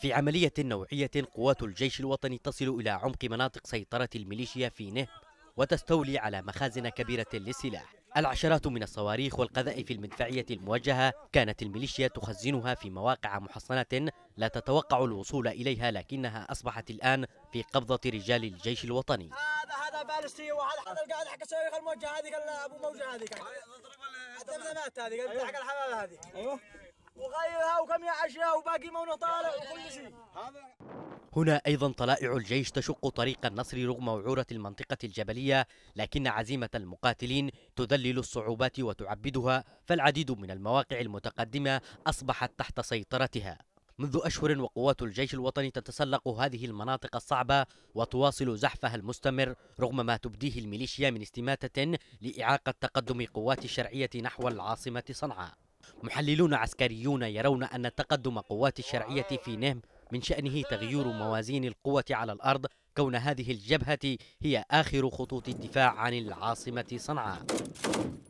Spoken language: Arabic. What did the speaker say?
في عملية نوعية قوات الجيش الوطني تصل إلى عمق مناطق سيطرة الميليشيا في نهب وتستولي على مخازن كبيرة للسلاح العشرات من الصواريخ والقذائف المدفعية الموجهة كانت الميليشيا تخزنها في مواقع محصنة لا تتوقع الوصول إليها لكنها أصبحت الآن في قبضة رجال الجيش الوطني هذا هذا بالستي وهذا هذا قاعد حق الصواريخ الموجهة أيوه. هذه أبو موجة هذه هذه حق هذه ونطالع وكل شيء هنا أيضا طلائع الجيش تشق طريق النصر رغم وعورة المنطقة الجبلية لكن عزيمة المقاتلين تذلل الصعوبات وتعبدها فالعديد من المواقع المتقدمة أصبحت تحت سيطرتها منذ أشهر وقوات الجيش الوطني تتسلق هذه المناطق الصعبة وتواصل زحفها المستمر رغم ما تبديه الميليشيا من استماتة لإعاقة تقدم قوات الشرعية نحو العاصمة صنعاء محللون عسكريون يرون أن تقدم قوات الشرعية في نهم من شأنه تغيير موازين القوة على الأرض كون هذه الجبهة هي آخر خطوط الدفاع عن العاصمة صنعاء